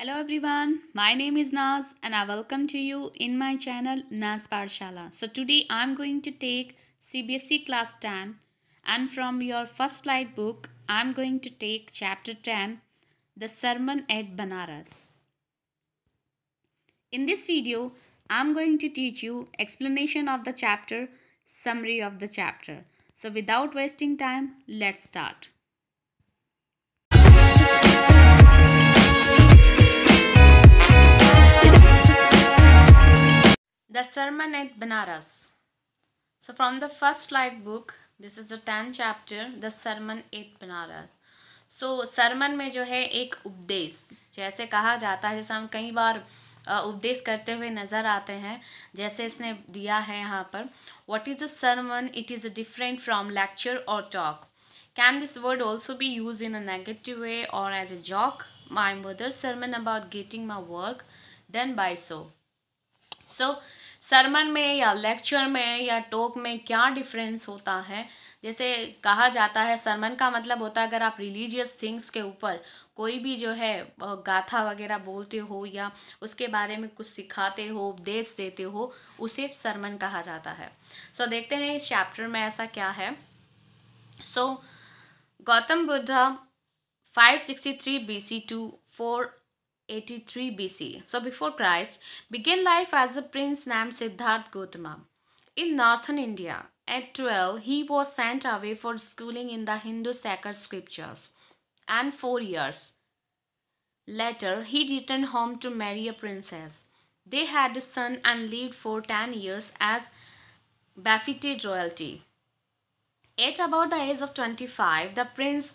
Hello everyone, my name is Naz and I welcome to you in my channel Naz Parshala. So today I am going to take CBSE class 10 and from your first slide book I am going to take chapter 10 The Sermon at Banaras. In this video I am going to teach you explanation of the chapter, summary of the chapter. So without wasting time, let's start. The sermon at Banaras so from the first flight book this is the tenth chapter the sermon at Banaras so sermon में जो है एक उपदेश जैसे कहा जाता है जैसे हम कई बार उपदेश करते हुए नज़र आते हैं जैसे इसने दिया है यहाँ पर what is a sermon it is different from lecture और talk can this word also be use in a negative way और as a joke my mother sermon about getting my work done by so so so, sermon में या lecture में या talk में क्या difference होता है जैसे कहा जाता है सरमन का मतलब होता है अगर आप रिलीजियस थिंग्स के ऊपर कोई भी जो है गाथा वगैरह बोलते हो या उसके बारे में कुछ सिखाते हो उपदेश देते हो उसे सरमन कहा जाता है सो so, देखते हैं इस चैप्टर में ऐसा क्या है so so, Gautam Buddh five sixty three B C to four 83 BC, so before Christ, began life as a prince named Siddharth Gautama in northern India. At 12, he was sent away for schooling in the Hindu sacred scriptures and four years. Later, he returned home to marry a princess. They had a son and lived for 10 years as Bafite royalty. At about the age of 25, the prince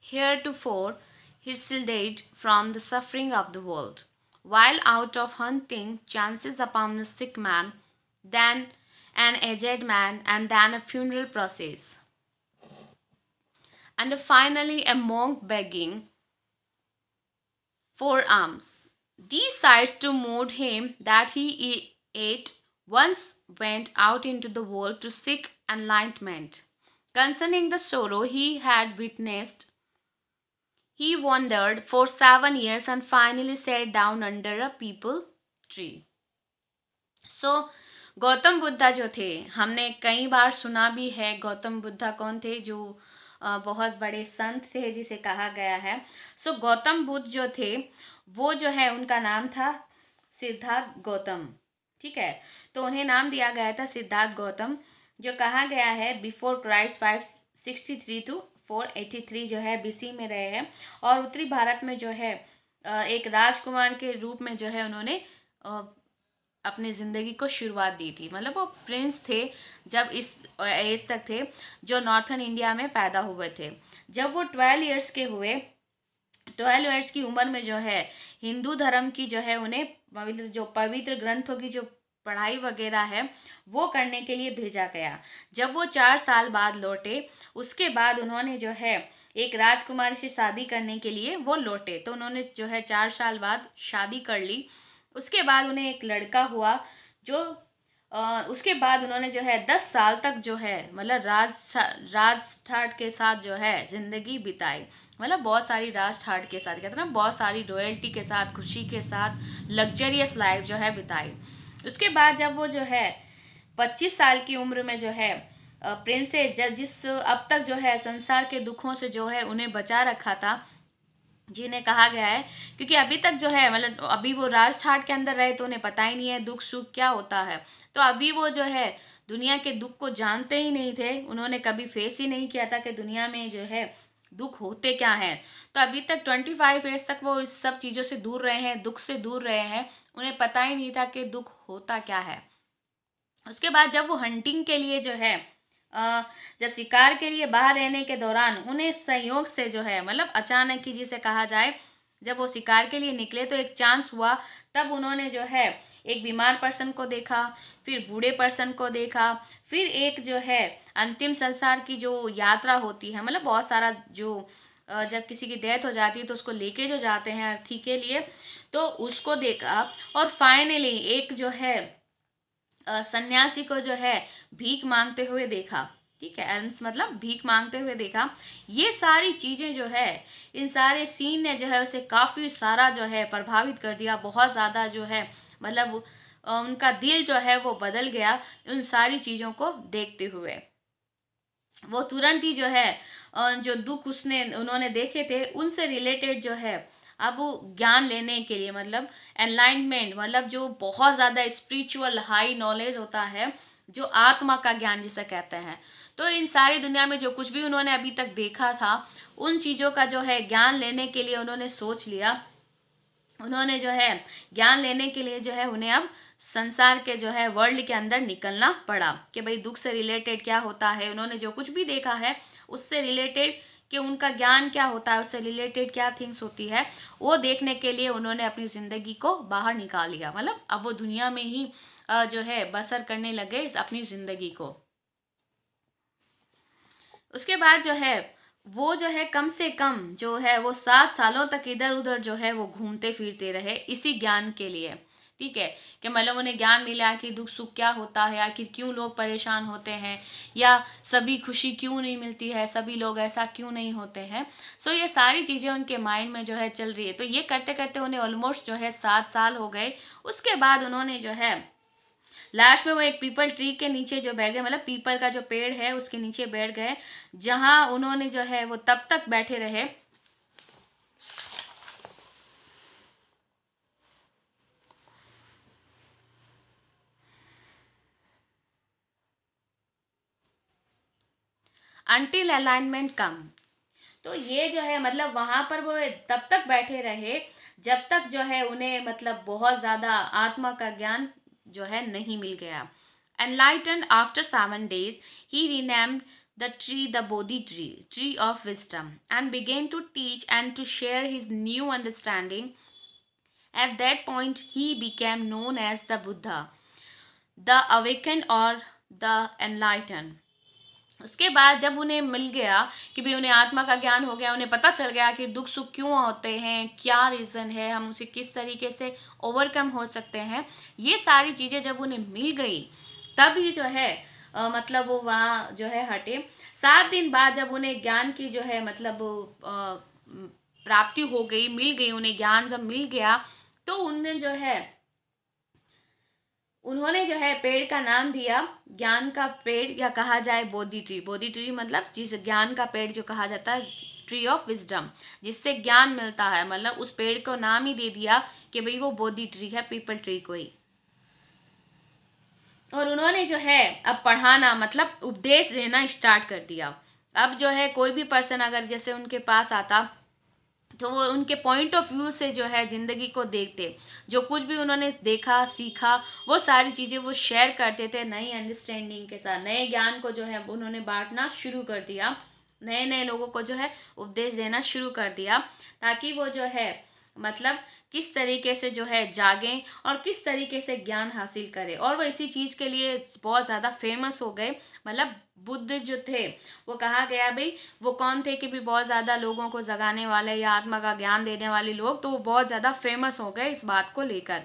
heretofore he still died from the suffering of the world. While out of hunting, chances upon a sick man, then an aged man, and then a funeral process. And finally, a monk begging for alms. Decides to mood him that he ate once went out into the world to seek enlightenment. Concerning the sorrow he had witnessed He wandered for seven years and finally sat down under a people tree. So, Gautam Buddha जो थे हमने कई बार सुना भी है गौतम बुद्धा कौन थे जो बहुत बड़े संत थे जिसे कहा गया है सो so, गौतम बुद्ध जो थे वो जो है उनका नाम था सिद्धार्थ गौतम ठीक है तो उन्हें नाम दिया गया था सिद्धार्थ गौतम जो कहा गया है before Christ five sixty three to 483 जो है बीसी में रहे हैं और उत्तरी भारत में जो है एक राजकुमार के रूप में जो है उन्होंने अपनी ज़िंदगी को शुरुआत दी थी मतलब वो प्रिंस थे जब इस एज तक थे जो नॉर्थन इंडिया में पैदा हुए थे जब वो ट्वेल्व ईयर्स के हुए ट्वेल्व ईयर्स की उम्र में जो है हिंदू धर्म की जो है उन्हें पवित्र जो पवित्र ग्रंथों की जो पढ़ाई वगैरह है वो करने के लिए भेजा गया जब वो चार साल बाद लौटे उसके बाद उन्होंने जो है एक राजकुमारी से शादी करने के लिए वो लौटे तो उन्होंने जो है चार साल बाद शादी कर ली उसके बाद उन्हें एक लड़का हुआ जो आ, उसके बाद उन्होंने जो है दस साल तक जो है मतलब राज राज ठाट के साथ जो है ज़िंदगी बिताई मतलब बहुत सारी राज ठाट के साथ कहते हैं ना बहुत सारी रॉयल्टी के साथ खुशी के साथ लग्जरियस लाइफ जो है बिताई उसके बाद जब वो जो है पच्चीस साल की उम्र में जो है प्रिंसेस जब जिस अब तक जो है संसार के दुखों से जो है उन्हें बचा रखा था जिन्हें कहा गया है क्योंकि अभी तक जो है मतलब अभी वो राजठाट के अंदर रहे तो उन्हें पता ही नहीं है दुख सुख क्या होता है तो अभी वो जो है दुनिया के दुख को जानते ही नहीं थे उन्होंने कभी फेस ही नहीं किया था कि दुनिया में जो है दुख होते क्या हैं तो अभी तक ट्वेंटी फाइव ईयर्स तक वो इस सब चीज़ों से दूर रहे हैं दुख से दूर रहे हैं उन्हें पता ही नहीं था कि दुख होता क्या है उसके बाद जब वो हंटिंग के लिए जो है जब शिकार के लिए बाहर रहने के दौरान उन्हें संयोग से जो है मतलब अचानक ही जिसे कहा जाए जब वो शिकार के लिए निकले तो एक चांस हुआ तब उन्होंने जो है एक बीमार पर्सन को देखा फिर बूढ़े पर्सन को देखा फिर एक जो है अंतिम संसार की जो यात्रा होती है मतलब बहुत सारा जो जब किसी की डेथ हो जाती है तो उसको लेके जो जाते हैं अर्थी के लिए तो उसको देखा और फाइनली एक जो है सन्यासी को जो है भीख मांगते हुए देखा ठीक है एल्म्स मतलब भीख मांगते हुए देखा ये सारी चीज़ें जो है इन सारे सीन ने जो है उसे काफ़ी सारा जो है प्रभावित कर दिया बहुत ज़्यादा जो है मतलब उनका दिल जो है वो बदल गया उन सारी चीज़ों को देखते हुए वो तुरंत ही जो है जो दुख उसने उन्होंने देखे थे उनसे रिलेटेड जो है अब ज्ञान लेने के लिए मतलब एनलाइनमेंट मतलब जो बहुत ज़्यादा स्पिरिचुअल हाई नॉलेज होता है जो आत्मा का ज्ञान जिसे कहते हैं तो इन सारी दुनिया में जो कुछ भी उन्होंने अभी तक देखा था उन चीज़ों का जो है ज्ञान लेने के लिए उन्होंने सोच लिया उन्होंने जो है ज्ञान लेने के लिए जो है उन्हें अब संसार के जो है वर्ल्ड के अंदर निकलना पड़ा कि भाई दुख से रिलेटेड क्या होता है उन्होंने जो कुछ भी देखा है उससे रिलेटेड कि उनका ज्ञान क्या होता है उससे रिलेटेड क्या थिंग्स होती है वो देखने के लिए उन्होंने अपनी ज़िंदगी को बाहर निकाल लिया मतलब अब वो दुनिया में ही जो है बसर करने लगे अपनी ज़िंदगी को उसके बाद जो है वो जो है कम से कम जो है वो सात सालों तक इधर उधर जो है वो घूमते फिरते रहे इसी ज्ञान के लिए ठीक है कि मतलब उन्हें ज्ञान मिला कि दुख सुख क्या होता है आखिर क्यों लोग परेशान होते हैं या सभी खुशी क्यों नहीं मिलती है सभी लोग ऐसा क्यों नहीं होते हैं सो ये सारी चीज़ें उनके माइंड में जो है चल रही है तो ये करते करते उन्हें ऑलमोस्ट जो है सात साल हो गए उसके बाद उन्होंने जो है लास्ट में वो एक पीपल ट्री के नीचे जो बैठ गए मतलब पीपल का जो पेड़ है उसके नीचे बैठ गए जहां उन्होंने जो है वो तब तक बैठे रहे अनटिल अलाइनमेंट कम तो ये जो है मतलब वहां पर वो तब तक बैठे रहे जब तक जो है उन्हें मतलब बहुत ज़्यादा आत्मा का ज्ञान जो है नहीं मिल गया enlighten after seven days he rename the tree the bodhi tree tree of wisdom and begin to teach and to share his new understanding at that point he became known as the Buddha the awaken or the enlighten उसके बाद जब उन्हें मिल गया कि भाई उन्हें आत्मा का ज्ञान हो गया उन्हें पता चल गया कि दुख सुख क्यों होते हैं क्या रीज़न है हम उसे किस तरीके से ओवरकम हो सकते हैं ये सारी चीज़ें जब उन्हें मिल गई तब ही जो है आ, मतलब वो वहाँ जो है हटे सात दिन बाद जब उन्हें ज्ञान की जो है मतलब प्राप्ति हो गई मिल गई उन्हें ज्ञान जब मिल गया तो उन्हें जो है उन्होंने जो है पेड़ का नाम दिया ज्ञान का पेड़ या कहा जाए बोधि ट्री बोधि ट्री मतलब जिस ज्ञान का पेड़ जो कहा जाता है ट्री ऑफ विजडम जिससे ज्ञान मिलता है मतलब उस पेड़ को नाम ही दे दिया कि भाई वो बोधि ट्री है पीपल ट्री को ही और उन्होंने जो है अब पढ़ाना मतलब उपदेश देना स्टार्ट कर दिया अब जो है कोई भी पर्सन अगर जैसे उनके पास आता तो वो उनके पॉइंट ऑफ व्यू से जो है ज़िंदगी को देखते जो कुछ भी उन्होंने देखा सीखा वो सारी चीज़ें वो शेयर करते थे नई अंडरस्टैंडिंग के साथ नए ज्ञान को जो है उन्होंने बांटना शुरू कर दिया नए नए लोगों को जो है उपदेश देना शुरू कर दिया ताकि वो जो है मतलब किस तरीके से जो है जागें और किस तरीके से ज्ञान हासिल करें और वो इसी चीज़ के लिए बहुत ज़्यादा फेमस हो गए मतलब बुद्ध जो थे वो कहा गया भाई वो कौन थे कि भी बहुत ज़्यादा लोगों को जगाने वाले या आत्मा का ज्ञान देने वाले लोग तो वो बहुत ज़्यादा फेमस हो गए इस बात को लेकर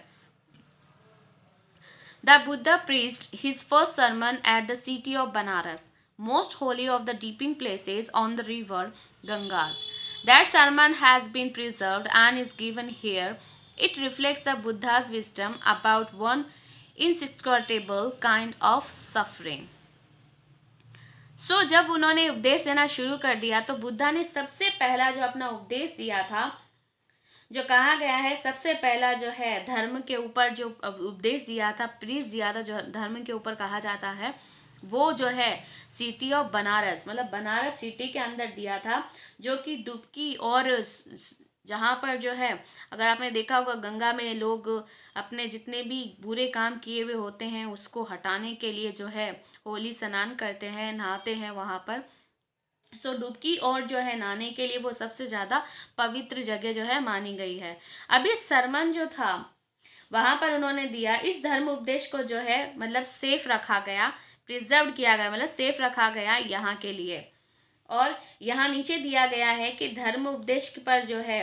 the Buddha preached his first sermon at the city of Banaras most holy of the dipping places on the river Ganges that sermon has been preserved and is given here it reflects the Buddha's wisdom about one inscrutable kind of suffering so so, जब उन्होंने उपदेश देना शुरू कर दिया तो बुद्धा ने सबसे पहला जो अपना उपदेश दिया था जो कहा गया है सबसे पहला जो है धर्म के ऊपर जो उपदेश दिया था प्रीस दिया था जो धर्म के ऊपर कहा जाता है वो जो है सिटी ऑफ बनारस मतलब बनारस सिटी के अंदर दिया था जो कि डुबकी और जहाँ पर जो है अगर आपने देखा होगा गंगा में लोग अपने जितने भी बुरे काम किए हुए होते हैं उसको हटाने के लिए जो है होली स्नान करते हैं नहाते हैं वहाँ पर सो so, डुबकी और जो है नहाने के लिए वो सबसे ज़्यादा पवित्र जगह जो है मानी गई है अभी सरमन जो था वहाँ पर उन्होंने दिया इस धर्म उपदेश को जो है मतलब सेफ रखा गया प्रिजर्व किया गया मतलब सेफ रखा गया यहाँ के लिए और यहाँ नीचे दिया गया है कि धर्म उपदेश पर जो है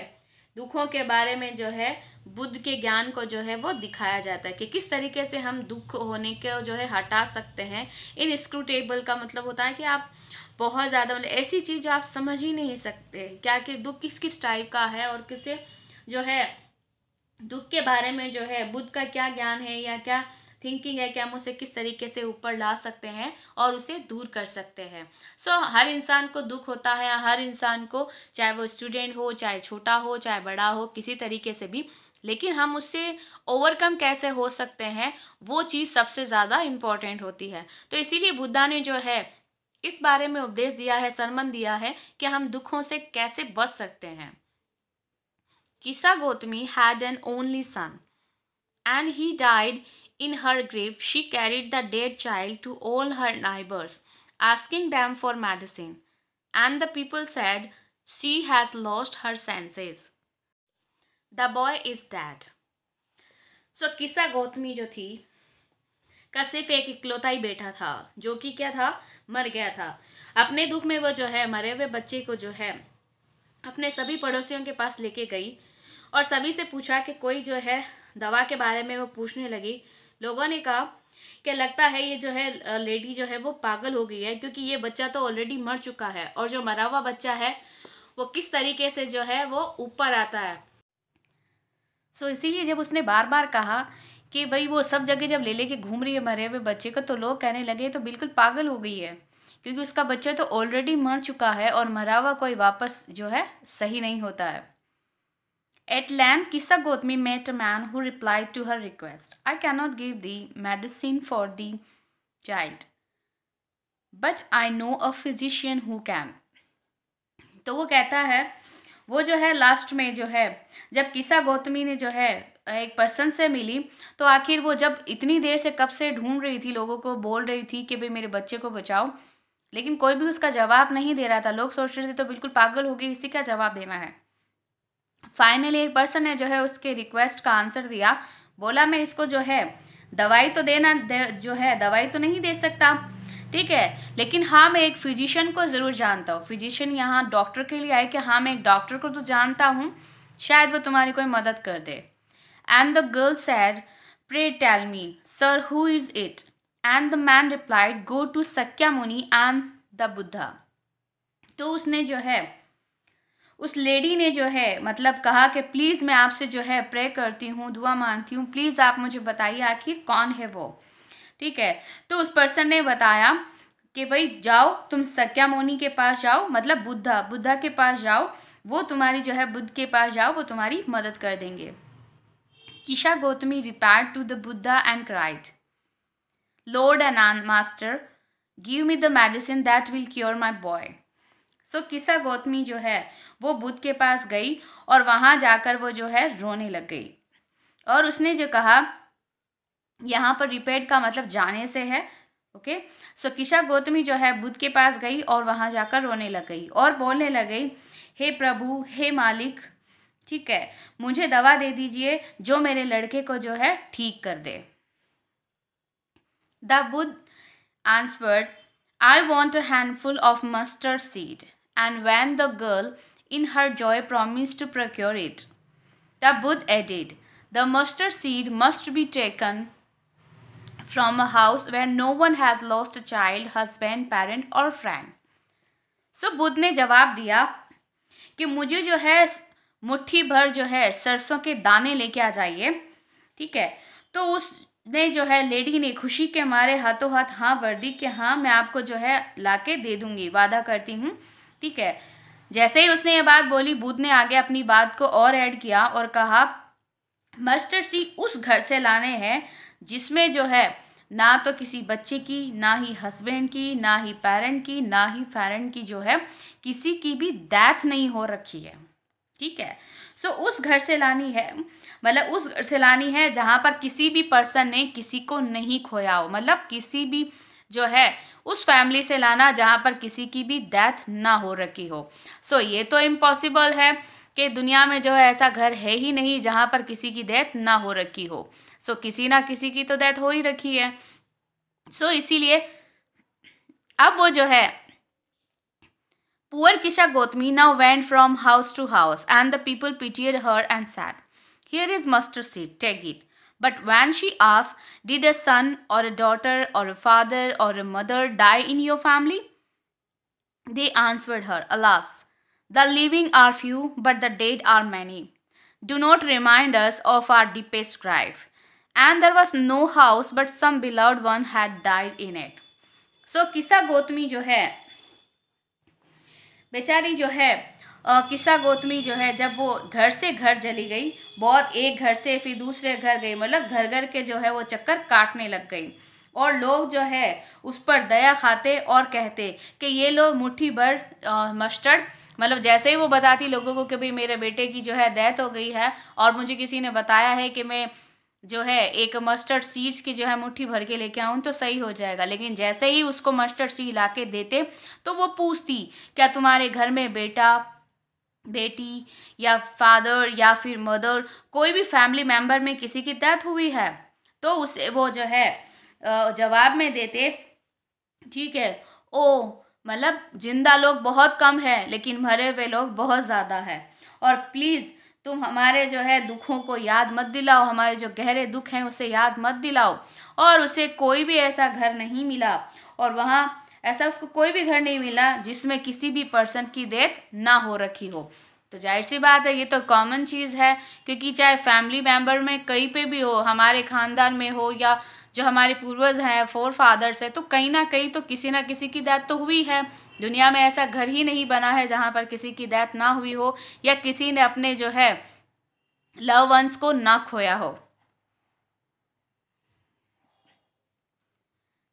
दुखों के बारे में जो है बुद्ध के ज्ञान को जो है वो दिखाया जाता है कि किस तरीके से हम दुख होने के जो है हटा सकते हैं इन स्क्रूटेबल का मतलब होता है कि आप बहुत ज़्यादा मतलब ऐसी चीज़ जो आप समझ ही नहीं सकते क्या कि दुख किस किस टाइप का है और किसे जो है दुख के बारे में जो है बुद्ध का क्या ज्ञान है या क्या थिंकिंग है कि हम उसे किस तरीके से ऊपर ला सकते हैं और उसे दूर कर सकते हैं सो so, हर इंसान को दुख होता है हर इंसान को चाहे वो स्टूडेंट हो चाहे छोटा हो चाहे बड़ा हो किसी तरीके से भी लेकिन हम उससे ओवरकम कैसे हो सकते हैं वो चीज़ सबसे ज़्यादा इम्पॉर्टेंट होती है तो इसीलिए बुद्धा ने जो है इस बारे में उपदेश दिया है सरमन दिया है कि हम दुखों से कैसे बच सकते हैं किसा Gotami had an only son and he died In her grave, she carried the dead child to all her neighbors, asking them for medicine. And the people said, She has lost her senses. the boy is dead so kisa Gotami jo thi का सिर्फ एक इकलौता ही बेटा था जो कि क्या था मर गया था अपने दुख में वो जो है मरे हुए बच्चे को जो है अपने सभी पड़ोसियों के पास लेके गई और सभी से पूछा कि कोई जो है दवा के बारे में वो पूछने लगी लोगों ने कहा कि लगता है ये जो है लेडी जो है वो पागल हो गई है क्योंकि ये बच्चा तो ऑलरेडी मर चुका है और जो मरा हुआ बच्चा है वो किस तरीके से जो है वो ऊपर आता है सो so, इसीलिए जब उसने बार बार कहा कि भाई वो सब जगह जब ले लेके घूम रही है मरे हुए बच्चे को तो लोग कहने लगे तो बिल्कुल पागल हो गई है क्योंकि उसका बच्चा तो ऑलरेडी मर चुका है और मरा हुआ कोई वापस जो है सही नहीं होता है At length, Kisagotami met a man who replied to her request, I cannot give thee medicine for the child, but I know a physician who can. तो वो कहता है वो जो है लास्ट में जो है जब किसा गौतमी ने जो है एक पर्सन से मिली तो आखिर वो जब इतनी देर से कब से ढूंढ रही थी लोगों को बोल रही थी कि भाई मेरे बच्चे को बचाओ लेकिन कोई भी उसका जवाब नहीं दे रहा था लोग सोच रहे थे तो बिल्कुल पागल हो गई इसी का जवाब देना है फाइनली एक पर्सन ने जो है उसके रिक्वेस्ट का आंसर दिया बोला मैं इसको जो है दवाई तो देना दे, जो है दवाई तो नहीं दे सकता ठीक है लेकिन हाँ मैं एक फिजिशियन को ज़रूर जानता हूँ फिजिशियन यहाँ डॉक्टर के लिए आए कि हाँ मैं एक डॉक्टर को तो जानता हूँ शायद वो तुम्हारी कोई मदद कर दे and the girl said pray tell me sir who is it and the man replied go to Sakyamuni and the Buddha तो उसने जो है उस लेडी ने जो है मतलब कहा कि प्लीज़ मैं आपसे जो है प्रे करती हूँ दुआ मांगती हूँ प्लीज़ आप मुझे बताइए आखिर कौन है वो ठीक है तो उस पर्सन ने बताया कि भाई जाओ तुम सक्या मोनी के पास जाओ मतलब बुद्धा बुद्धा के पास जाओ वो तुम्हारी जो है बुद्ध के पास जाओ वो तुम्हारी मदद कर देंगे Kisa Gotami repaired to the Buddha and cried lord and master give me the medicine that will cure my boy so Kisa Gotami जो है वो बुद्ध के पास गई और वहां जाकर वो जो है रोने लग गई और उसने जो कहा यहाँ पर रिपेड का मतलब जाने से है ओके सो किशा गौतमी जो है बुद्ध के पास गई और वहाँ जाकर रोने लग गई और बोलने लग गई हे प्रभु हे मालिक ठीक है मुझे दवा दे दीजिए जो मेरे लड़के को जो है ठीक कर दे the Buddha answered I want a handful of mustard seed and when the girl, in her joy, promised to procure it. The Buddha added, The mustard seed must be taken from a house where no one has lost a child, husband, parent or friend. so buddha ne jawab diya ki mujhe jo hai mutthi bhar jo hai sarson ke dane leke aa jaiye theek hai to us ने जो है lady ने खुशी के मारे हाथों हाथ हाँ भर दी कि हाँ मैं आपको जो है लाके दे दूंगी वादा करती हूँ ठीक है जैसे ही उसने ये बात बोली बुद्ध ने आगे अपनी बात को और ऐड किया और कहा मस्टर्ड सी उस घर से लाने हैं जिसमें जो है ना तो किसी बच्चे की ना ही हस्बैंड की ना ही पेरेंट की ना ही फेरेंट की जो है किसी की भी डेथ नहीं हो रखी है ठीक है सो so, उस घर से लानी है मतलब उस घर से लानी है जहाँ पर किसी भी पर्सन ने किसी को नहीं खोया हो मतलब किसी भी जो है उस फैमिली से लाना जहाँ पर किसी की भी डेथ ना हो रखी हो सो so, ये तो इम्पॉसिबल है कि दुनिया में जो है ऐसा घर है ही नहीं जहाँ पर किसी की डेथ ना हो रखी हो सो so, किसी ना किसी की तो डेथ हो ही रखी है सो so, इसीलिए अब वो जो है poor Kisa Gotami now went from house to house and the people pitied her and said here is mustard seed take it But when she asks, Did a son or a daughter or a father or a mother die in your family? They answered her, Alas, the living are few, but the dead are many. Do not remind us of our deepest grief. And there was no house, but some beloved one had died in it. so, Kisa Gotami जो है बेचारी किस्सा गौतमी जो है जब वो घर से घर जली गई बहुत एक घर से फिर दूसरे घर गई मतलब घर घर के जो है वो चक्कर काटने लग गई और लोग जो है उस पर दया खाते और कहते कि ये लोग मुट्ठी भर मस्टर्ड मतलब जैसे ही वो बताती लोगों को कि भाई मेरे बेटे की जो है डेथ हो गई है और मुझे किसी ने बताया है कि मैं जो है एक मस्टर्ड सीज की जो है मुट्ठी भर के लेके आऊँ तो सही हो जाएगा लेकिन जैसे ही उसको मस्टर्ड सीज ला के देते तो वो पूछती क्या तुम्हारे घर में बेटा बेटी या फादर या फिर मदर कोई भी फैमिली मेम्बर में किसी की डेथ हुई है तो उसे वो जो है जवाब में देते ठीक है ओ मतलब जिंदा लोग बहुत कम है लेकिन मरे हुए लोग बहुत ज़्यादा है और प्लीज़ तुम हमारे जो है दुखों को याद मत दिलाओ हमारे जो गहरे दुख हैं उसे याद मत दिलाओ और उसे कोई भी ऐसा घर नहीं मिला और वहाँ ऐसा उसको कोई भी घर नहीं मिला जिसमें किसी भी पर्सन की डेथ ना हो रखी हो तो जाहिर सी बात है ये तो कॉमन चीज़ है क्योंकि चाहे फैमिली मेम्बर में कहीं पे भी हो हमारे ख़ानदान में हो या जो हमारे पूर्वज हैं फोर फादर्स हैं तो कहीं ना कहीं तो किसी ना किसी की डेथ तो हुई है दुनिया में ऐसा घर ही नहीं बना है जहाँ पर किसी की डेथ ना हुई हो या किसी ने अपने जो है लव वंस को ना खोया हो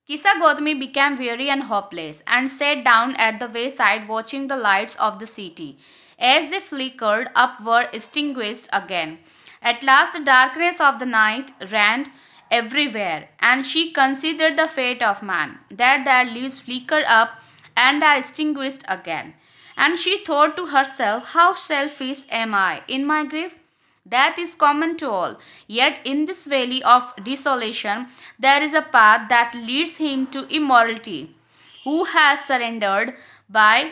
Kisa Godmi became weary and hopeless and sat down at the wayside watching the lights of the city as they flickered up were extinguished again. At last the darkness of the night ran everywhere and she considered the fate of man that their leaves flicker up and are extinguished again. And she thought to herself, How selfish am I in my grief? that is common to all. Yet in this valley of desolation, there is a path that leads him to immorality, who has surrendered by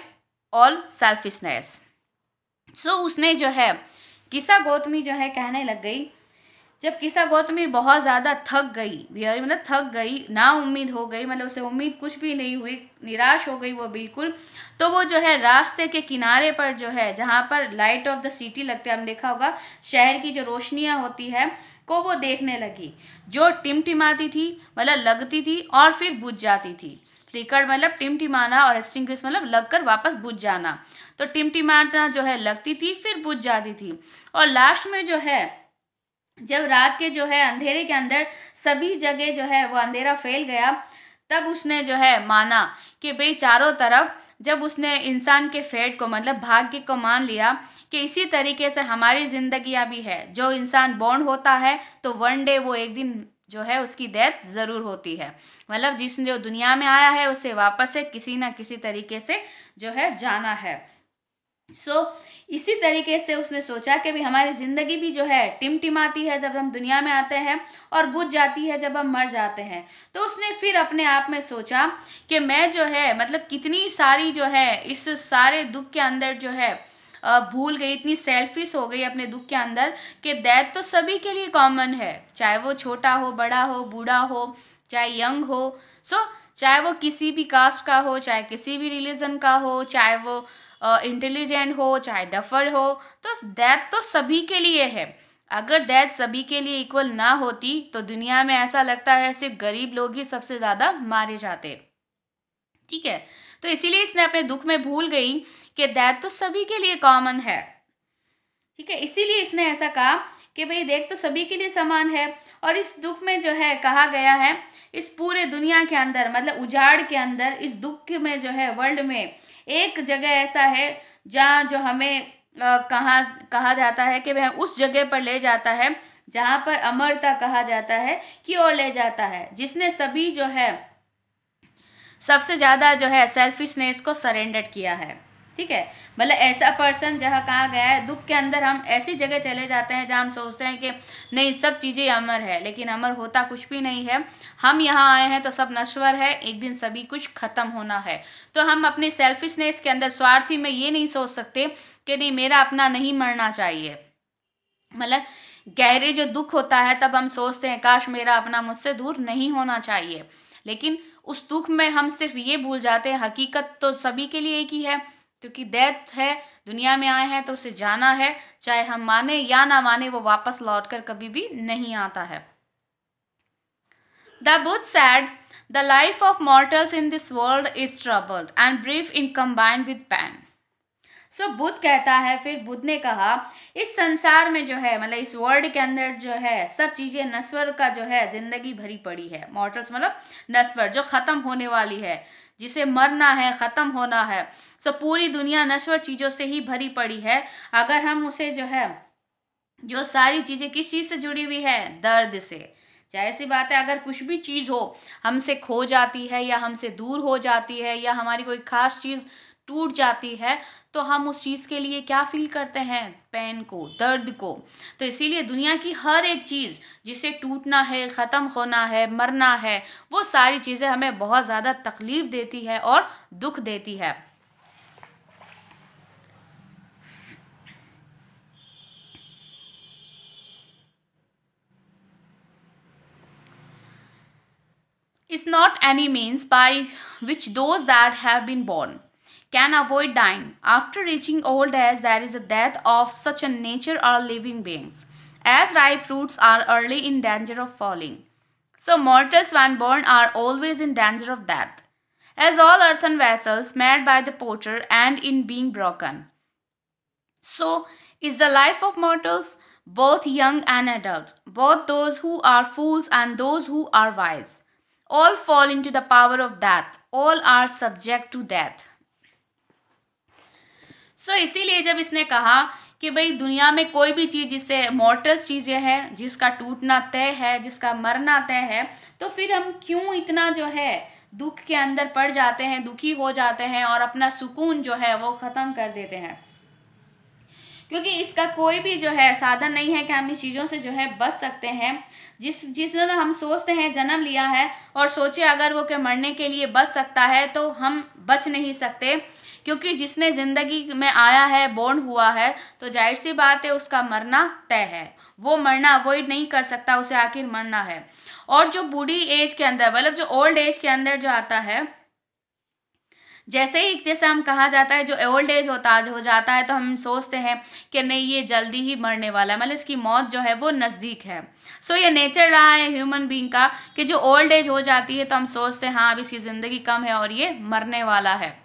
all selfishness. so, उसने जो है किसा गौतमी जो है कहने लग गई जब किसा गौतमी बहुत ज़्यादा थक गई बिहारी मतलब थक गई ना उम्मीद हो गई मतलब उसे उम्मीद कुछ भी नहीं हुई निराश हो गई वो बिल्कुल तो वो जो है रास्ते के किनारे पर जो है जहाँ पर लाइट ऑफ द सिटी लगते हैं हमने देखा होगा शहर की जो रोशनियाँ होती है को वो देखने लगी जो टिमटिमाती थी मतलब लगती थी और फिर बुझ जाती थी फ्लिकर मतलब टिमटिमाना और स्टिंग मतलब लगकर वापस बुझ जाना तो टिमटिमाना जो है लगती थी फिर बुझ जाती थी और लास्ट में जो है जब रात के जो है अंधेरे के अंदर सभी जगह जो है वो अंधेरा फैल गया तब उसने जो है माना कि भाई चारों तरफ जब उसने इंसान के फेट को मतलब भाग्य को मान लिया कि इसी तरीके से हमारी जिंदगियां भी है जो इंसान बॉन्ड होता है तो वन डे वो एक दिन जो है उसकी डेथ ज़रूर होती है मतलब जिसने जो दुनिया में आया है उसे वापस से किसी ना किसी तरीके से जो है जाना है सो so, इसी तरीके से उसने सोचा कि भी हमारी ज़िंदगी भी जो है टिमटिमाती है जब हम दुनिया में आते हैं और बुझ जाती है जब हम मर जाते हैं तो उसने फिर अपने आप में सोचा कि मैं जो है मतलब कितनी सारी जो है इस सारे दुख के अंदर जो है भूल गई इतनी सेल्फिश हो गई अपने दुख के अंदर कि दैद तो सभी के लिए कॉमन है चाहे वो छोटा हो बड़ा हो बूढ़ा हो चाहे यंग हो सो so, चाहे वो किसी भी कास्ट का हो चाहे किसी भी रिलीजन का हो चाहे वो इंटेलिजेंट हो चाहे डफर हो तो दैट तो सभी के लिए है अगर दैट सभी के लिए इक्वल ना होती तो दुनिया में ऐसा लगता है सिर्फ गरीब लोग ही सबसे ज़्यादा मारे जाते ठीक है तो इसीलिए इसने अपने दुख में भूल गई कि दैट तो सभी के लिए कॉमन है ठीक है इसीलिए इसने ऐसा कहा कि भाई देख तो सभी के लिए समान है और इस दुख में जो है कहा गया है इस पूरे दुनिया के अंदर मतलब उजाड़ के अंदर इस दुख में जो है वर्ल्ड में एक जगह ऐसा है जहाँ जो हमें कहा कहा जाता है कि वह उस जगह पर ले जाता है जहाँ पर अमरता कहा जाता है कि और ले जाता है जिसने सभी जो है सबसे ज़्यादा जो है सेल्फिशनेस को सरेंडर किया है ठीक है मतलब ऐसा पर्सन जहाँ कहा गया है दुख के अंदर हम ऐसी जगह चले जाते हैं जहाँ हम सोचते हैं कि नहीं सब चीज़ें अमर है लेकिन अमर होता कुछ भी नहीं है हम यहाँ आए हैं तो सब नश्वर है एक दिन सभी कुछ ख़त्म होना है तो हम अपनी सेल्फिशनेस के अंदर स्वार्थी में ये नहीं सोच सकते कि नहीं मेरा अपना नहीं मरना चाहिए मतलब गहरे जो दुख होता है तब हम सोचते हैं काश मेरा अपना मुझसे दूर नहीं होना चाहिए लेकिन उस दुख में हम सिर्फ ये भूल जाते हैं हकीकत तो सभी के लिए एक ही है क्योंकि डेथ है दुनिया में आए हैं तो उसे जाना है चाहे हम माने या ना माने वो वापस लौट कर कभी भी नहीं आता है the Buddha said the life of mortals in this world is troubled and brief in combined with pain so Buddha कहता है फिर बुद्ध ने कहा इस संसार में जो है मतलब इस वर्ल्ड के अंदर जो है सब चीज़ें नस्वर का जो है ज़िंदगी भरी पड़ी है मॉर्टल्स मतलब नस्वर जो ख़त्म होने वाली है जिसे मरना है ख़त्म होना है सो पूरी दुनिया नश्वर चीज़ों से ही भरी पड़ी है अगर हम उसे जो है जो सारी चीज़ें किस चीज़ से जुड़ी हुई है दर्द से चाहे सी बात है अगर कुछ भी चीज़ हो हमसे खो जाती है या हमसे दूर हो जाती है या हमारी कोई ख़ास चीज़ टूट जाती है तो हम उस चीज़ के लिए क्या फील करते हैं पेन को दर्द को तो इसीलिए दुनिया की हर एक चीज़ जिसे टूटना है ख़त्म होना है मरना है वो सारी चीज़ें हमें बहुत ज़्यादा तकलीफ़ देती है और दुख देती है is not any means by which those that have been born can avoid dying. After reaching old age, there is a death of such a nature or living beings, as ripe fruits are early in danger of falling. So mortals when born are always in danger of death, as all earthen vessels made by the potter and in being broken. So is the life of mortals, both young and adult, both those who are fools and those who are wise. All fall into the power of death. All are subject to death. So so, इसीलिए जब इसने कहा कि भाई दुनिया में कोई भी चीज़ जिससे मोटर्स चीज़ें हैं जिसका टूटना तय है जिसका मरना तय है तो फिर हम क्यों इतना जो है दुख के अंदर पड़ जाते हैं दुखी हो जाते हैं और अपना सुकून जो है वो ख़त्म कर देते हैं क्योंकि इसका कोई भी जो है साधन नहीं है कि हम इस चीज़ों से जो है बच सकते हैं जिस जिसने हम सोचते हैं जन्म लिया है और सोचे अगर वो के मरने के लिए बच सकता है तो हम बच नहीं सकते क्योंकि जिसने ज़िंदगी में आया है बॉर्न हुआ है तो जाहिर सी बात है उसका मरना तय है वो मरना अवॉइड नहीं कर सकता उसे आखिर मरना है और जो बूढ़ी एज के अंदर मतलब जो ओल्ड एज के अंदर जो आता है जैसे ही जैसे हम कहा जाता है जो ओल्ड एज होता हो जाता है तो हम सोचते हैं कि नहीं ये जल्दी ही मरने वाला है मतलब इसकी मौत जो है वो नज़दीक है सो so, ये नेचर रहा है ह्यूमन बींग का कि जो ओल्ड एज हो जाती है तो हम सोचते हैं हाँ अब इसकी ज़िंदगी कम है और ये मरने वाला है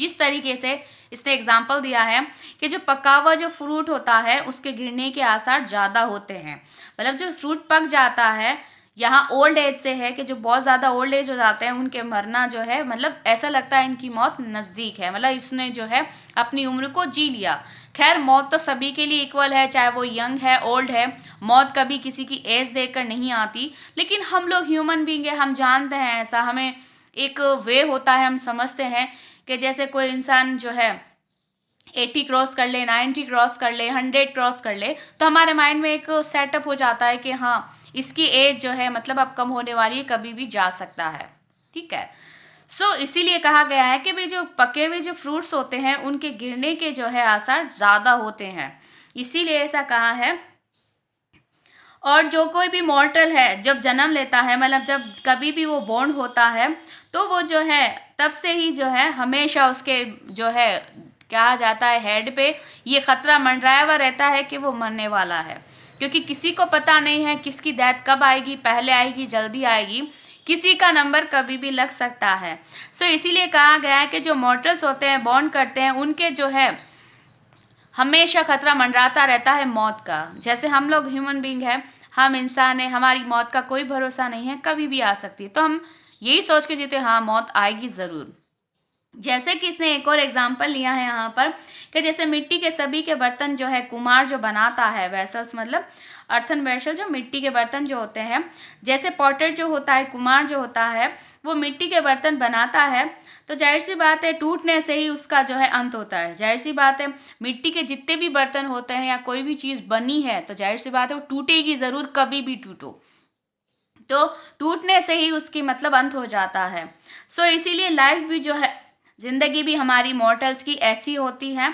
जिस तरीके से इसने एग्जाम्पल दिया है कि जो पका हुआ जो फ्रूट होता है उसके गिरने के आसार ज़्यादा होते हैं मतलब जो फ्रूट पक जाता है यहाँ ओल्ड एज से है कि जो बहुत ज़्यादा ओल्ड एज हो जाते हैं उनके मरना जो है मतलब ऐसा लगता है इनकी मौत नज़दीक है मतलब इसने जो है अपनी उम्र को जी लिया खैर मौत तो सभी के लिए इक्वल है चाहे वो यंग है ओल्ड है मौत कभी किसी की एज देखकर नहीं आती लेकिन हम लोग ह्यूमन बींग है हम जानते हैं ऐसा हमें एक वे होता है हम समझते हैं कि जैसे कोई इंसान जो है एट्टी क्रॉस कर ले नाइन्टी क्रॉस कर ले हंड्रेड क्रॉस कर ले तो हमारे माइंड में एक सेटअप हो जाता है कि हाँ इसकी एज जो है मतलब अब कम होने वाली है कभी भी जा सकता है ठीक है सो so, इसीलिए कहा गया है कि भाई जो पके हुए जो फ्रूट्स होते हैं उनके गिरने के जो है आसार ज़्यादा होते हैं इसीलिए ऐसा कहा है और जो कोई भी मॉर्टल है जब जन्म लेता है मतलब जब कभी भी वो बॉन्ड होता है तो वो जो है तब से ही जो है हमेशा उसके जो है कहा जाता है हेड पे ये खतरा मंडराया हुआ रहता है कि वो मरने वाला है क्योंकि किसी को पता नहीं है किसकी डेथ कब आएगी पहले आएगी जल्दी आएगी किसी का नंबर कभी भी लग सकता है सो इसीलिए कहा गया है कि जो मोटर्स होते हैं बॉन्ड करते हैं उनके जो है हमेशा खतरा मंडराता रहता है मौत का जैसे हम लोग ह्यूमन बींग हैं हम इंसान हैं हमारी मौत का कोई भरोसा नहीं है कभी भी आ सकती है तो हम यही सोच के जीते हाँ मौत आएगी ज़रूर जैसे कि इसने एक और एग्जाम्पल लिया है यहाँ पर कि जैसे मिट्टी के सभी के बर्तन जो है कुमार जो बनाता है वैसल्स मतलब अर्थन वैसल जो मिट्टी के बर्तन जो होते हैं जैसे पॉटर जो होता है कुमार जो होता है वो मिट्टी के बर्तन बनाता है तो जाहिर सी बात है टूटने से ही उसका जो है अंत होता है जाहिर सी बात है मिट्टी के जितने भी बर्तन होते हैं या कोई भी चीज़ बनी है तो जाहिर सी बात है वो टूटेगी ज़रूर कभी भी टूटो तो टूटने से ही उसकी मतलब अंत हो जाता है सो इसीलिए लाइफ भी जो है ज़िंदगी भी हमारी मॉर्टल्स की ऐसी होती है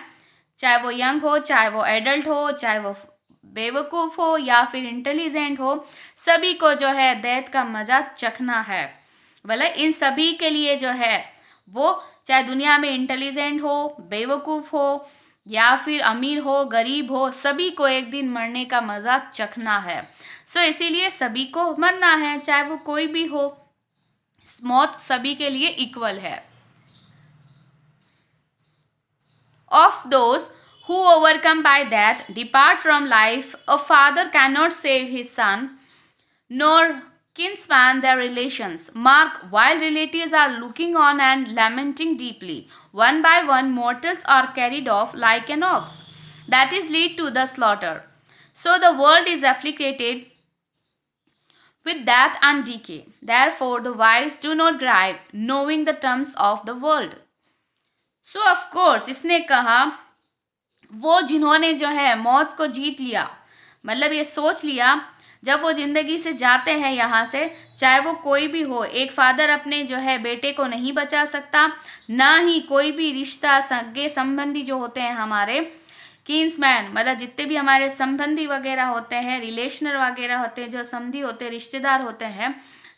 चाहे वो यंग हो चाहे वो एडल्ट हो चाहे वो बेवकूफ़ हो या फिर इंटेलिजेंट हो सभी को जो है दैत का मज़ा चखना है भले इन सभी के लिए जो है वो चाहे दुनिया में इंटेलिजेंट हो बेवकूफ़ हो या फिर अमीर हो गरीब हो सभी को एक दिन मरने का मज़ा चखना है सो इसीलिए सभी को मरना है चाहे वो कोई भी हो मौत सभी के लिए इक्वल है of those overcome by death depart from life a father can not save his son nor kinsman their relations. Mark, while relatives are looking on and lamenting deeply, one by one mortals are carried off like an ox. That is lead to the slaughter. So the world is afflicted with death and decay. Therefore, the wise do not grieve, knowing the terms of the world. so of course isne kaha wo jinhone jo hai maut ko jeet liya matlab ye soch liya जब वो ज़िंदगी से जाते हैं यहाँ से चाहे वो कोई भी हो एक फादर अपने जो है बेटे को नहीं बचा सकता ना ही कोई भी रिश्ता सगे संबंधी जो होते हैं हमारे किंग्समैन मतलब जितने भी हमारे संबंधी वगैरह होते हैं रिलेशनर वगैरह होते हैं जो संधि होते हैं रिश्तेदार होते हैं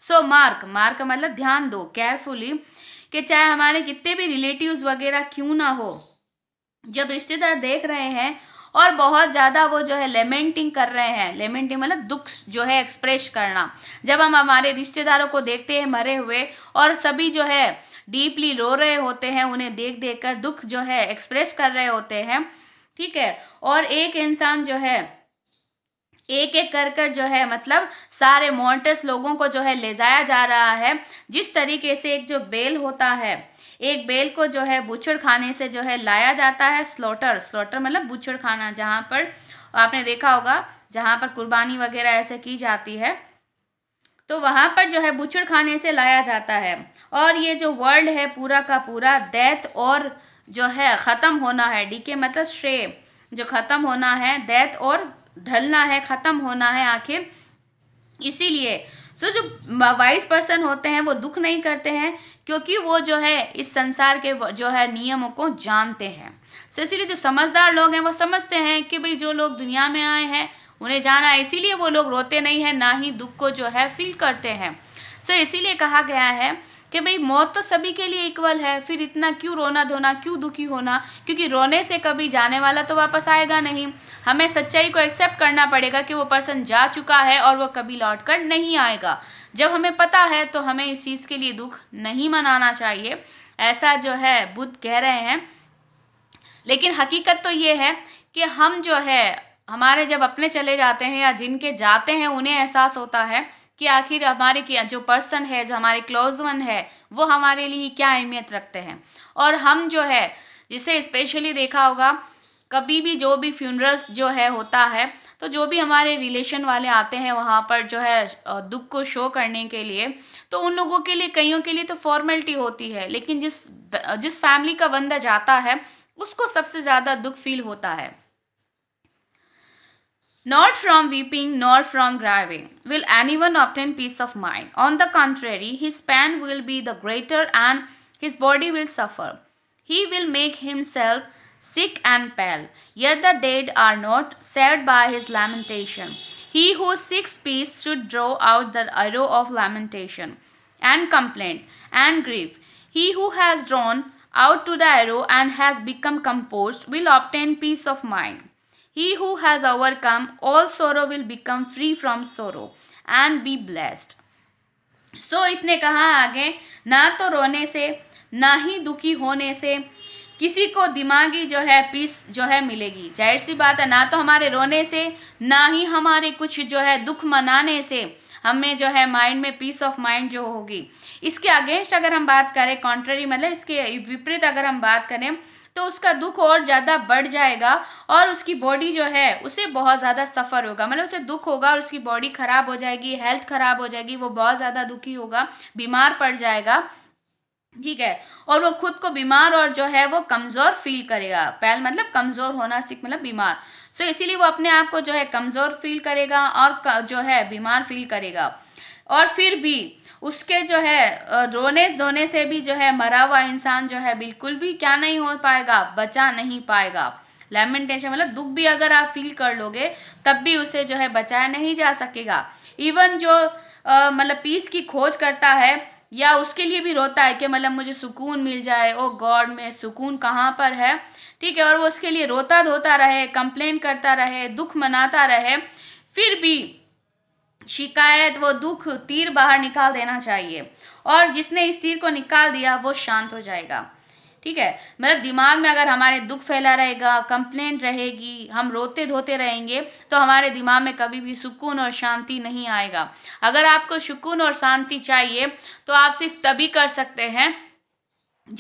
सो मार्क मार्क मतलब ध्यान दो केयरफुली कि चाहे हमारे कितने भी रिलेटिव्स वगैरह क्यों ना हो जब रिश्तेदार देख रहे हैं और बहुत ज़्यादा वो जो है लेमेंटिंग कर रहे हैं लेमेंटिंग मतलब दुख जो है एक्सप्रेस करना जब हम हमारे रिश्तेदारों को देखते हैं मरे हुए और सभी जो है डीपली रो रहे होते हैं उन्हें देख देख कर दुख जो है एक्सप्रेस कर रहे होते हैं ठीक है और एक इंसान जो है एक एक कर कर जो है मतलब सारे मॉन्टर्स लोगों को जो है ले जाया जा रहा है जिस तरीके से एक जो बेल होता है एक बैल को जो है बुछड़ खाने से जो है लाया जाता है स्लॉटर स्लॉटर मतलब बुछड़ खाना जहाँ पर आपने देखा होगा जहाँ पर कुर्बानी वगैरह ऐसे की जाती है तो वहाँ पर जो है बुछड़ खाने से लाया जाता है और ये जो वर्ल्ड है पूरा का पूरा डेथ और जो है ख़त्म होना है डीके मतलब श्रेय जो ख़त्म होना है डेथ और ढलना है ख़त्म होना है आखिर इसीलिए सो so, जो वाइज पर्सन होते हैं वो दुख नहीं करते हैं क्योंकि वो जो है इस संसार के जो है नियमों को जानते हैं सो so, इसीलिए जो समझदार लोग हैं वो समझते हैं कि भाई जो लोग दुनिया में आए हैं उन्हें जाना है इसीलिए वो लोग रोते नहीं हैं ना ही दुख को जो है फील करते हैं सो so, इसीलिए कहा गया है कि भाई मौत तो सभी के लिए इक्वल है फिर इतना क्यों रोना धोना क्यों दुखी होना क्योंकि रोने से कभी जाने वाला तो वापस आएगा नहीं हमें सच्चाई को एक्सेप्ट करना पड़ेगा कि वो पर्सन जा चुका है और वो कभी लौट कर नहीं आएगा जब हमें पता है तो हमें इस चीज़ के लिए दुख नहीं मनाना चाहिए ऐसा जो है बुद्ध कह रहे हैं लेकिन हकीकत तो ये है कि हम जो है हमारे जब अपने चले जाते हैं या जिनके जाते हैं उन्हें एहसास होता है कि आखिर हमारे जो पर्सन है जो हमारे क्लोज वन है वो हमारे लिए क्या अहमियत रखते हैं और हम जो है जिसे स्पेशली देखा होगा कभी भी जो भी फ्यूनरल्स जो है होता है तो जो भी हमारे रिलेशन वाले आते हैं वहाँ पर जो है दुख को शो करने के लिए तो उन लोगों के लिए कईयों के लिए तो फॉर्मेलिटी होती है लेकिन जिस जिस फैमिली का बंदा जाता है उसको सबसे ज़्यादा दुख फील होता है Not from weeping nor from grieving will anyone obtain peace of mind. On the contrary, his pain will be the greater and his body will suffer. He will make himself sick and pale. Yet the dead are not saved by his lamentation. He who seeks peace should draw out the arrow of lamentation and complaint and grief. He who has drawn out to the arrow and has become composed will obtain peace of mind. He who has overcome all sorrow will become free from sorrow and be blessed. so, isne kaha aage na to rone se na hi dukhi hone se किसी को दिमागी जो है piece जो है मिलेगी जाहिर सी बात है ना तो हमारे रोने से ना ही हमारे कुछ जो है दुख मनाने से हमें जो है माइंड में पीस ऑफ माइंड जो होगी इसके अगेंस्ट अगर हम बात करें कॉन्ट्ररी मतलब इसके विपरीत अगर हम बात करें तो उसका दुख और ज़्यादा बढ़ जाएगा और उसकी बॉडी जो है उसे बहुत ज़्यादा सफ़र होगा मतलब उसे दुख होगा और उसकी बॉडी ख़राब हो जाएगी हेल्थ ख़राब हो जाएगी वो बहुत ज़्यादा दुखी होगा बीमार पड़ जाएगा ठीक है और वो खुद को बीमार और जो है वो कमज़ोर फील करेगा पहल मतलब कमज़ोर होना सीख मतलब बीमार सो इसीलिए वो अपने आप को जो है कमज़ोर फील करेगा और जो है बीमार फील करेगा और फिर भी उसके जो है रोने धोने से भी जो है मरा हुआ इंसान जो है बिल्कुल भी क्या नहीं हो पाएगा बचा नहीं पाएगा लेमेंटेशन मतलब दुख भी अगर आप फील कर लोगे तब भी उसे जो है बचाया नहीं जा सकेगा इवन जो मतलब पीस की खोज करता है या उसके लिए भी रोता है कि मतलब मुझे सुकून मिल जाए ओ गॉड में सुकून कहाँ पर है ठीक है और वो उसके लिए रोता धोता रहे कंप्लेन करता रहे दुख मनाता रहे फिर भी शिकायत वो दुख तीर बाहर निकाल देना चाहिए और जिसने इस तीर को निकाल दिया वो शांत हो जाएगा ठीक है मतलब दिमाग में अगर हमारे दुख फैला रहेगा कंप्लेंट रहेगी हम रोते धोते रहेंगे तो हमारे दिमाग में कभी भी सुकून और शांति नहीं आएगा अगर आपको सुकून और शांति चाहिए तो आप सिर्फ तभी कर सकते हैं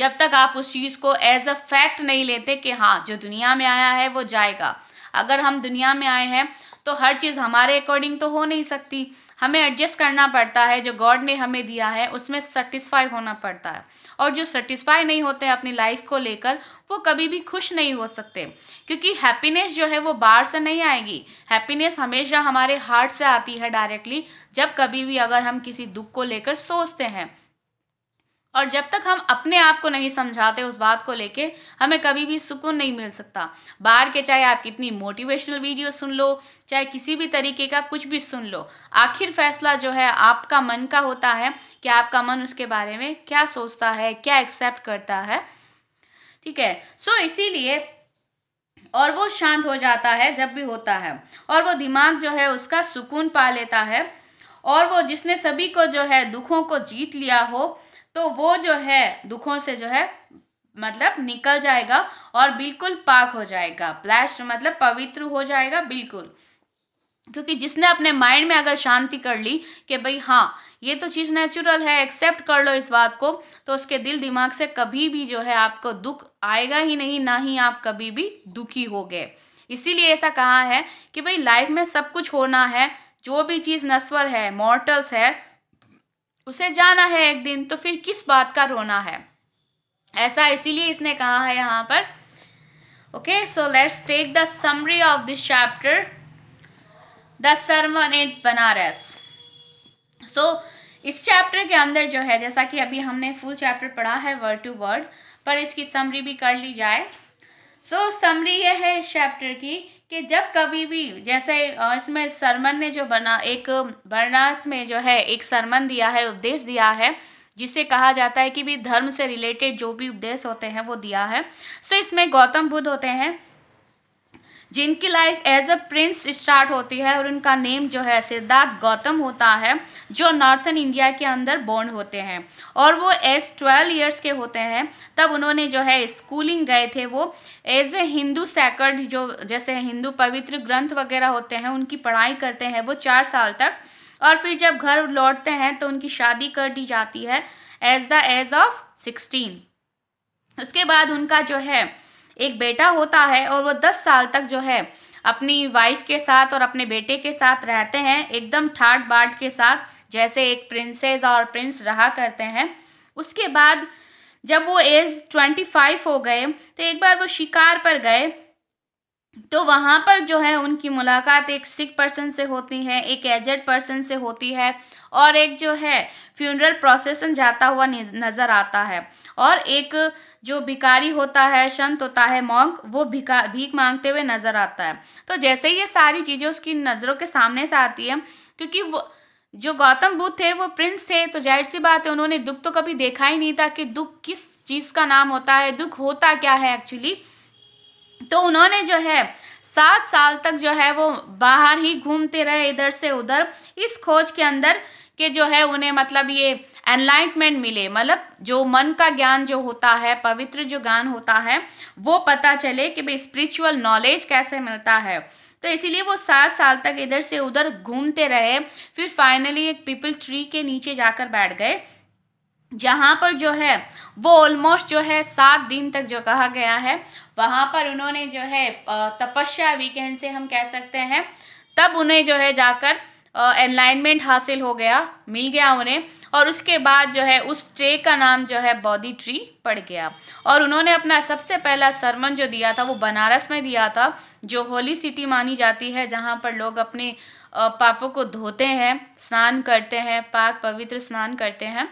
जब तक आप उस चीज़ को एज अ फैक्ट नहीं लेते कि हाँ जो दुनिया में आया है वो जाएगा अगर हम दुनिया में आए हैं तो हर चीज़ हमारे अकॉर्डिंग तो हो नहीं सकती हमें एडजस्ट करना पड़ता है जो गॉड ने हमें दिया है उसमें सेटिस्फाई होना पड़ता है और जो सेटिस्फाई नहीं होते अपनी लाइफ को लेकर वो कभी भी खुश नहीं हो सकते क्योंकि हैप्पीनेस जो है वो बाहर से नहीं आएगी हैप्पीनेस हमेशा हमारे हार्ट से आती है डायरेक्टली जब कभी भी अगर हम किसी दुख को लेकर सोचते हैं और जब तक हम अपने आप को नहीं समझाते उस बात को लेके हमें कभी भी सुकून नहीं मिल सकता बाहर के चाहे आप कितनी मोटिवेशनल वीडियो सुन लो चाहे किसी भी तरीके का कुछ भी सुन लो आखिर फैसला जो है आपका मन का होता है कि आपका मन उसके बारे में क्या सोचता है क्या एक्सेप्ट करता है ठीक है सो so, इसीलिए और वो शांत हो जाता है जब भी होता है और वो दिमाग जो है उसका सुकून पा लेता है और वो जिसने सभी को जो है दुखों को जीत लिया हो तो वो जो है दुखों से जो है मतलब निकल जाएगा और बिल्कुल पाक हो जाएगा ब्लैस्ट मतलब पवित्र हो जाएगा बिल्कुल क्योंकि जिसने अपने माइंड में अगर शांति कर ली कि भाई हाँ ये तो चीज़ नेचुरल है एक्सेप्ट कर लो इस बात को तो उसके दिल दिमाग से कभी भी जो है आपको दुख आएगा ही नहीं ना ही आप कभी भी दुखी हो गए इसीलिए ऐसा कहा है कि भाई लाइफ में सब कुछ होना है जो भी चीज़ नस्वर है मॉर्टल्स है उसे जाना है एक दिन तो फिर किस बात का रोना है ऐसा इसीलिए इसने कहा है यहाँ पर okay so let's take the summary of this chapter the sermon in Banaras so इस चैप्टर के अंदर जो है जैसा कि अभी हमने फुल चैप्टर पढ़ा है वर्ड टू वर्ड पर इसकी समरी भी कर ली जाए सो so, समरी यह है इस चैप्टर की कि जब कभी भी जैसे इसमें सरमन ने जो बना एक बनारस में जो है एक सरमन दिया है उपदेश दिया है जिसे कहा जाता है कि भी धर्म से रिलेटेड जो भी उपदेश होते हैं वो दिया है सो so, इसमें गौतम बुद्ध होते हैं जिनकी life as a prince start होती है और उनका नेम जो है सिद्धार्थ गौतम होता है जो नॉर्थन इंडिया के अंदर बॉर्न होते हैं और वो एज ट्वेल्व ईयर्स के होते हैं तब उन्होंने जो है स्कूलिंग गए थे वो एज ए हिंदू सैकर्ड जो जैसे हिंदू पवित्र ग्रंथ वगैरह होते हैं उनकी पढ़ाई करते हैं वो चार साल तक और फिर जब घर लौटते हैं तो उनकी शादी कर दी जाती है as the age of sixteen उसके बाद उनका जो है एक बेटा होता है और वो दस साल तक जो है अपनी वाइफ के साथ और अपने बेटे के साथ रहते हैं एकदम ठाट बाट के साथ जैसे एक प्रिंसेस और प्रिंस रहा करते हैं उसके बाद जब वो एज ट्वेंटी फाइव हो गए तो एक बार वो शिकार पर गए तो वहाँ पर जो है उनकी मुलाकात एक सिख पर्सन से होती है एक एजेड पर्सन से होती है और एक जो है फ्यूनरल प्रोसेसन जाता हुआ नज़र आता है और एक जो भिकारी होता है संत होता है मॉन्क वो भिका भीख मांगते हुए नजर आता है तो जैसे ही ये सारी चीज़ें उसकी नज़रों के सामने से आती है क्योंकि वो जो गौतम बुद्ध थे वो प्रिंस थे तो जाहिर सी बात है उन्होंने दुख तो कभी देखा ही नहीं था कि दुख किस चीज़ का नाम होता है दुख होता क्या है एक्चुअली तो उन्होंने जो है सात साल तक जो है वो बाहर ही घूमते रहे इधर से उधर इस खोज के अंदर के जो है उन्हें मतलब ये एनलाइटमेंट मिले मतलब जो मन का ज्ञान जो होता है पवित्र जो ज्ञान होता है वो पता चले कि भाई स्पिरिचुअल नॉलेज कैसे मिलता है तो इसीलिए वो सात साल तक इधर से उधर घूमते रहे फिर फाइनली एक पीपल ट्री के नीचे जाकर बैठ गए जहाँ पर जो है वो ऑलमोस्ट जो है सात दिन तक जो कहा गया है वहाँ पर उन्होंने जो है तपस्या वीकेंड से हम कह सकते हैं तब उन्हें जो है जाकर एनलाइनमेंट हासिल हो गया मिल गया उन्हें और उसके बाद जो है उस ट्रे का नाम जो है बॉडी ट्री पड़ गया और उन्होंने अपना सबसे पहला सरमन जो दिया था वो बनारस में दिया था जो होली सिटी मानी जाती है जहाँ पर लोग अपने पापों को धोते हैं स्नान करते हैं पाक पवित्र स्नान करते हैं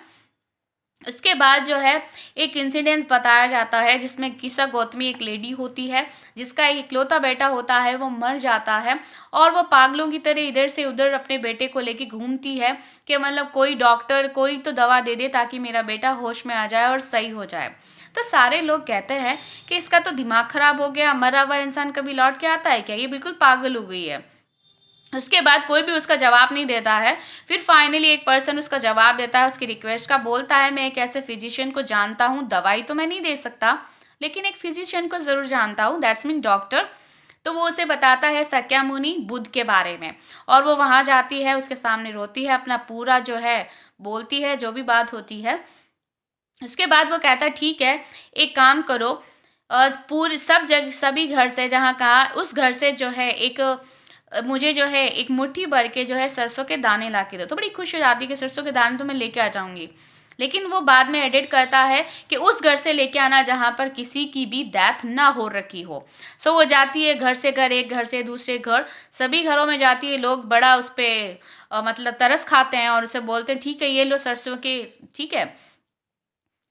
उसके बाद जो है एक इंसिडेंस बताया जाता है जिसमें किसा गौतमी एक लेडी होती है जिसका एक इकलौता बेटा होता है वो मर जाता है और वो पागलों की तरह इधर से उधर अपने बेटे को लेके घूमती है कि मतलब कोई डॉक्टर कोई तो दवा दे दे ताकि मेरा बेटा होश में आ जाए और सही हो जाए तो सारे लोग कहते हैं कि इसका तो दिमाग ख़राब हो गया मरा हुआ इंसान कभी लौट के आता है क्या ये बिल्कुल पागल हो गई है उसके बाद कोई भी उसका जवाब नहीं देता है फिर फाइनली एक पर्सन उसका जवाब देता है उसकी रिक्वेस्ट का बोलता है मैं एक ऐसे फिजिशियन को जानता हूँ दवाई तो मैं नहीं दे सकता लेकिन एक फिजिशियन को ज़रूर जानता हूँ दैट्स मीन डॉक्टर तो वो उसे बताता है सक्या मुनि बुद्ध के बारे में और वो वहाँ जाती है उसके सामने रोती है अपना पूरा जो है बोलती है जो भी बात होती है उसके बाद वो कहता है ठीक है एक काम करो पूरे सब जगह सभी घर से जहाँ कहा उस घर से जो है एक मुझे जो है एक मुट्ठी भर के जो है सरसों के दाने ला के दो तो बड़ी खुश हो जाती है कि सरसों के दाने तो मैं लेके आ जाऊँगी लेकिन वो बाद में एडिट करता है कि उस घर से लेके आना जहाँ पर किसी की भी डेथ ना हो रखी हो सो so, वो जाती है घर से घर एक घर से दूसरे घर सभी घरों में जाती है लोग बड़ा उस पर मतलब तरस खाते हैं और उसे बोलते हैं ठीक है ये लो सरसों के ठीक है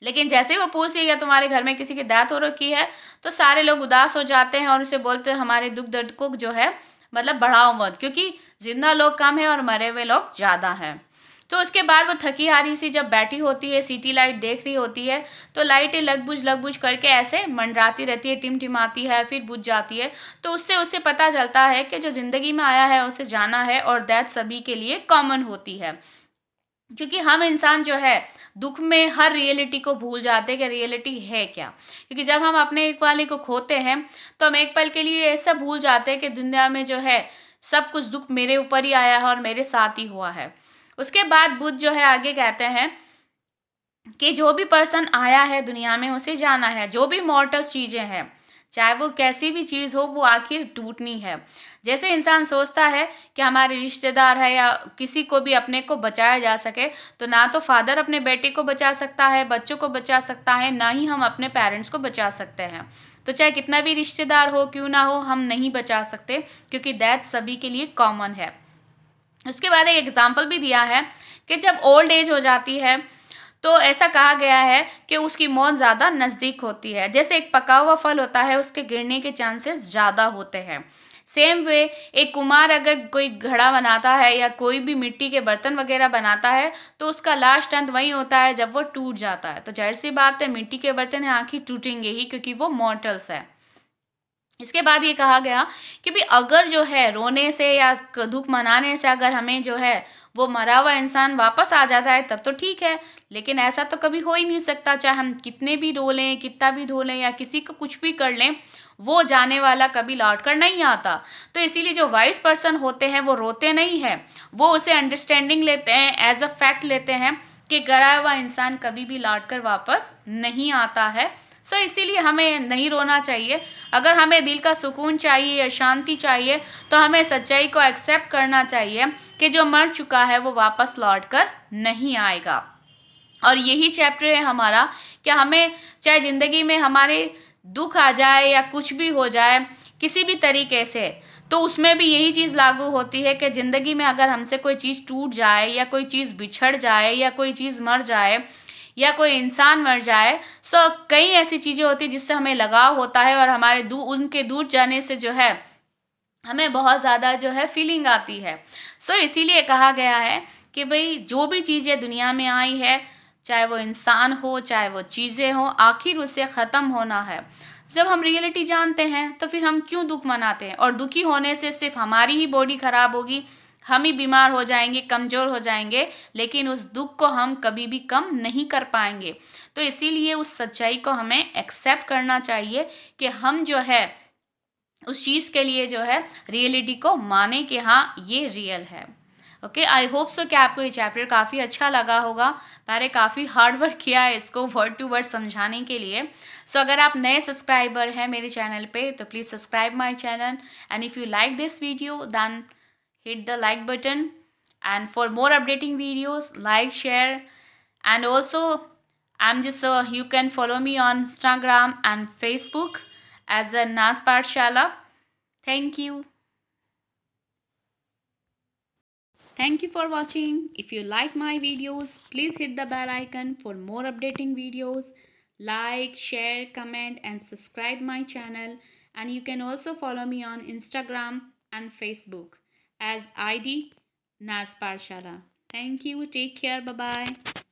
लेकिन जैसे ही वो पूछती है तुम्हारे घर में किसी की डेथ हो रखी है तो सारे लोग उदास हो जाते हैं और उसे बोलते हैं हमारे दुख दर्द को जो है मतलब बढ़ाओ मत क्योंकि जिंदा लोग कम है और मरे हुए लोग ज़्यादा हैं तो उसके बाद वो थकी हारी सी जब बैठी होती है सिटी लाइट देख रही होती है तो लाइटें लगभुझ लगभुझ करके ऐसे मंडराती रहती है टिमटिमाती है फिर बुझ जाती है तो उससे उससे पता चलता है कि जो ज़िंदगी में आया है उसे जाना है और डेथ सभी के लिए कॉमन होती है क्योंकि हम इंसान जो है दुख में हर रियलिटी को भूल जाते हैं कि रियलिटी है क्या क्योंकि जब हम अपने एक वाले को खोते हैं तो हम एक पल के लिए ऐसा भूल जाते हैं कि दुनिया में जो है सब कुछ दुख मेरे ऊपर ही आया है और मेरे साथ ही हुआ है उसके बाद बुद्ध जो है आगे कहते हैं कि जो भी पर्सन आया है दुनिया में उसे जाना है जो भी मॉर्टल चीज़ें हैं चाहे वो कैसी भी चीज़ हो वो आखिर टूटनी है जैसे इंसान सोचता है कि हमारे रिश्तेदार है या किसी को भी अपने को बचाया जा सके तो ना तो फादर अपने बेटे को बचा सकता है बच्चों को बचा सकता है ना ही हम अपने पेरेंट्स को बचा सकते हैं तो चाहे कितना भी रिश्तेदार हो क्यों ना हो हम नहीं बचा सकते क्योंकि डेथ सभी के लिए कॉमन है उसके बाद एक एग्जाम्पल भी दिया है कि जब ओल्ड एज हो जाती है तो ऐसा कहा गया है कि उसकी मौत ज़्यादा नज़दीक होती है जैसे एक पका हुआ फल होता है उसके गिरने के चांसेस ज़्यादा होते हैं सेम वे एक कुमार अगर कोई घड़ा बनाता है या कोई भी मिट्टी के बर्तन वगैरह बनाता है तो उसका लास्ट अंत वही होता है जब वो टूट जाता है तो जाहिर सी बात है मिट्टी के बर्तन आँखें टूटेंगे ही क्योंकि वो मॉर्टल्स है इसके बाद ये कहा गया कि भी अगर जो है रोने से या दुख मनाने से अगर हमें जो है वो मरा हुआ इंसान वापस आ जाता है तब तो ठीक है लेकिन ऐसा तो कभी हो ही नहीं सकता चाहे हम कितने भी रो लें कितना भी धो लें या किसी को कुछ भी कर लें वो जाने वाला कभी लौट कर नहीं आता तो इसीलिए जो वाइस पर्सन होते हैं वो रोते नहीं हैं वो उसे अंडरस्टैंडिंग लेते हैं एज अ फैक्ट लेते हैं कि गरा हुआ इंसान कभी भी लौट कर वापस नहीं आता है सो so, इसीलिए हमें नहीं रोना चाहिए अगर हमें दिल का सुकून चाहिए या शांति चाहिए तो हमें सच्चाई को एक्सेप्ट करना चाहिए कि जो मर चुका है वो वापस लौट कर नहीं आएगा और यही चैप्टर है हमारा कि हमें चाहे ज़िंदगी में हमारे दुख आ जाए या कुछ भी हो जाए किसी भी तरीके से तो उसमें भी यही चीज़ लागू होती है कि ज़िंदगी में अगर हमसे कोई चीज़ टूट जाए या कोई चीज़ बिछड़ जाए या कोई चीज़ मर जाए या कोई इंसान मर जाए सो कई ऐसी चीज़ें होती जिससे हमें लगाव होता है और हमारे दू उनके दूर जाने से जो है हमें बहुत ज़्यादा जो है फीलिंग आती है सो इसीलिए कहा गया है कि भाई जो भी चीज़ें दुनिया में आई है चाहे वो इंसान हो चाहे वो चीज़ें हो आखिर उसे ख़त्म होना है जब हम रियलिटी जानते हैं तो फिर हम क्यों दुख मनाते हैं और दुखी होने से सिर्फ हमारी ही बॉडी ख़राब होगी हम ही बीमार हो जाएंगे कमज़ोर हो जाएंगे लेकिन उस दुख को हम कभी भी कम नहीं कर पाएंगे तो इसीलिए उस सच्चाई को हमें एक्सेप्ट करना चाहिए कि हम जो है उस चीज़ के लिए जो है रियलिटी को माने कि हाँ ये रियल है ओके आई होप सो कि आपको ये चैप्टर काफ़ी अच्छा लगा होगा मैंने काफ़ी हार्ड वर्क किया है इसको वर्ड टू वर्ड समझाने के लिए सो so, अगर आप नए सब्सक्राइबर हैं मेरे चैनल पे तो please subscribe my channel and if you like this video then hit the like button and for more updating videos like share and also i'm just uh, you can follow me on instagram and facebook as a naspar shala thank you thank you for watching if you like my videos please hit the bell icon for more updating videos like share comment and subscribe my channel and you can also follow me on instagram and facebook as ID Naz Parshala. Thank you. Take care. Bye-bye.